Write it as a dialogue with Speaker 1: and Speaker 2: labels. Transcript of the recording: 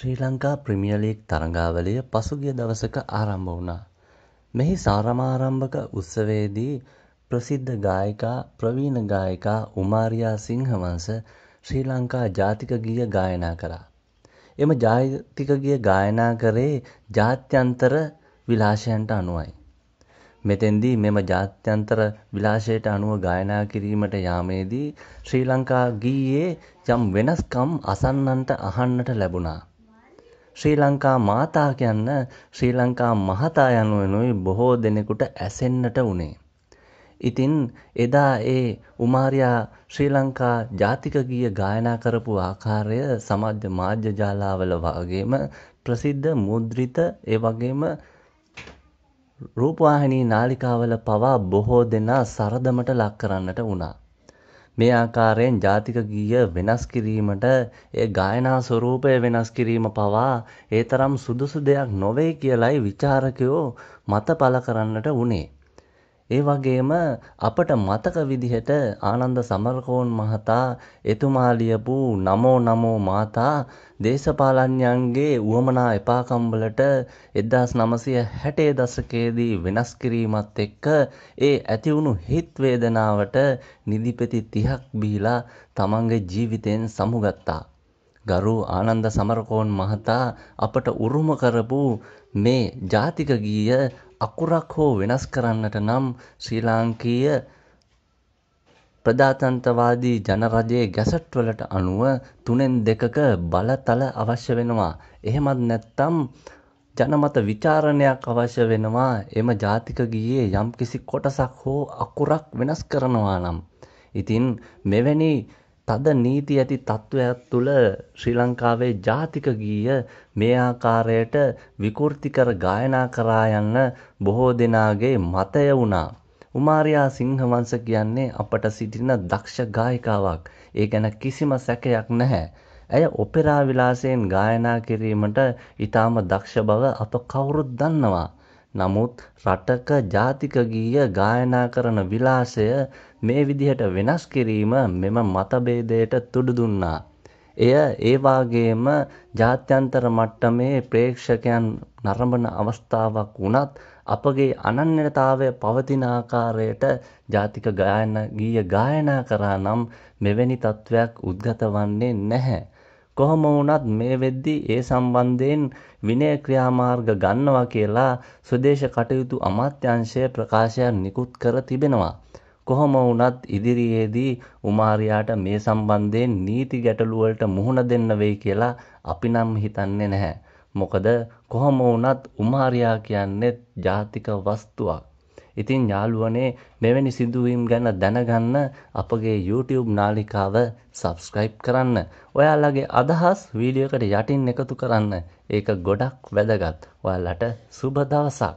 Speaker 1: ශ්‍රී Lanka ප්‍රිමියර් league තරඟාවලිය පසුගිය දවසක ආරම්භ වුණා. මෙහි සාරමාරම්භක උත්සවයේදී ප්‍රසිද්ධ ගායිකා ප්‍රවීණ ගායිකා උමාරියා සිංහවංශ ශ්‍රී ලංකා ජාතික ගීය ගායනා කළා. එම ජාතික ගීය ගායනා කරේ ජාත්‍යන්තර විලාශයන්ට අනුවයි. මෙතෙන්දී මෙම ජාත්‍යන්තර විලාශයට අනුව ගායනා කිරීමට යාමේදී ශ්‍රී ලංකා ගීයේ යම් වෙනස්කම් අසන්නන්ට අහන්නට ලැබුණා. ශ්‍රී ලංකා මාතා කියන්න ශ්‍රී ලංකා මහතා යනුවෙනුයි බොහෝ දෙනෙකුට ඇසෙන්නට වුණේ. ඉතින් එදා ඒ උමාරයා ශ්‍රී ලංකා ජාතික ගීය ගායනා කරපු ආකාරය සමාජ මාධ්‍ය ජාලාවල වගේම ප්‍රසිද්ධ මුද්‍රිත ඒ වගේම රූපවාහිනී නාලිකාවල පවා බොහෝ දෙනා සරදමට ලක් කරන්නට වුණා. මේ ආකාරයෙන් ජාතික ගීය වෙනස් කිරීමට ඒ ගායනා ස්වරූපය වෙනස් කිරීම පවා ඒ තරම් සුදුසු දෙයක් නොවේ කියලයි විචාරකයෝ මත පළ කරන්නට වුණේ. ඒ වගේම අපට මතක විදිහට ආනන්ද සමරකෝන් මහතා එතුමා ලියපු නමෝ නමෝ මාතා දේශපාලඥයන්ගේ උවමනා එපාකම් වලට 1960 දශකයේදී වෙනස් කිරීමත් එක්ක ඒ ඇති වුණු හිත් වේදනාවට නිදිපෙති 30ක් බීලා තමන්ගේ ජීවිතයෙන් සමුගත්තා. ගරු ආනන්ද සමරකෝන් මහතා අපට උරුම කරපු මේ ජාතික ගීය අකුරක් හෝ වෙනස් කරන්නට නම් ශ්‍රී ලාංකීය ප්‍රජාතන්ත්‍රවාදී ජනරජයේ ගැසට්වලට අනුව තුනෙන් දෙකක බලතල අවශ්‍ය වෙනවා. එහෙමත් නැත්නම් ජනමත විචාරණයක් අවශ්‍ය වෙනවා. එම ජාතික ගීයේ යම්කිසි කොටසක් හෝ අකුරක් වෙනස් කරනවා නම්. ඉතින් මෙවැනි තද නීති ඇති තත්ත්වයක් තුළ ශ්‍රී ලංකාවේ ජාතික ගීය මේ ආකාරයට විකෘති කර ගායනා කරා යන්න බොහෝ දෙනාගේ මතය වුණා. උමාරයා සිංහවංශ කියන්නේ අපට සිටින දක්ෂ ගායිකාවක්. ඒ ගැන කිසිම සැකයක් නැහැ. ඇය ඔපෙරා විලාසයෙන් ගායනා කිරීමට ඊටාම දක්ෂ බව අප කවුරුත් දන්නවා. නමුත් රටක ජාතික ගීය ගායනා කරන විලාසය මේ විදිහට වෙනස් කිරීම මෙම මතභේදයට තුඩු දුන්නා. එය ඒවාගේම ජාත්‍යන්තර මට්ටමේ ප්‍රේක්ෂකයන් නරඹන අවස්ථාවක් වුණත් අපගේ අනන්‍යතාවය පවතින ආකාරයට ජාතික ගායන ගීය ගායනා කරා නම් මෙවැනි තත්ත්වයක් උද්ගත වන්නේ නැහැ. කොහොම වුණත් මේ වෙද්දී ඒ සම්බන්ධයෙන් විනය ක්‍රියාමාර්ග ගන්නවා කියලා ස්වදේශ කටයුතු අමාත්‍යංශය ප්‍රකාශයක් නිකුත් කර තිබෙනවා. කොහොම වුණත් ඉදිරියේදී උමාරියාට මේ සම්බන්ධයෙන් නීති ගැටලුවලට මුහුණ දෙන්න වෙයි කියලා අපි නම් හිතන්නේ නැහැ. මොකද කොහොම වුණත් උමාරියා කියන්නේත් ජාතික වස්තුවක්. ඉතින් යාළුවනේ මෙවැනි සිදුවීම් ගැන දැනගන්න අපගේ YouTube නාලිකාව සබස්ක්‍රයිබ් කරන්න. ඔයාලගේ අදහස් වීඩියෝකට යටින් එකතු කරන්න. ඒක ගොඩක් වැදගත්. ඔයාලට සුබ දවසක්.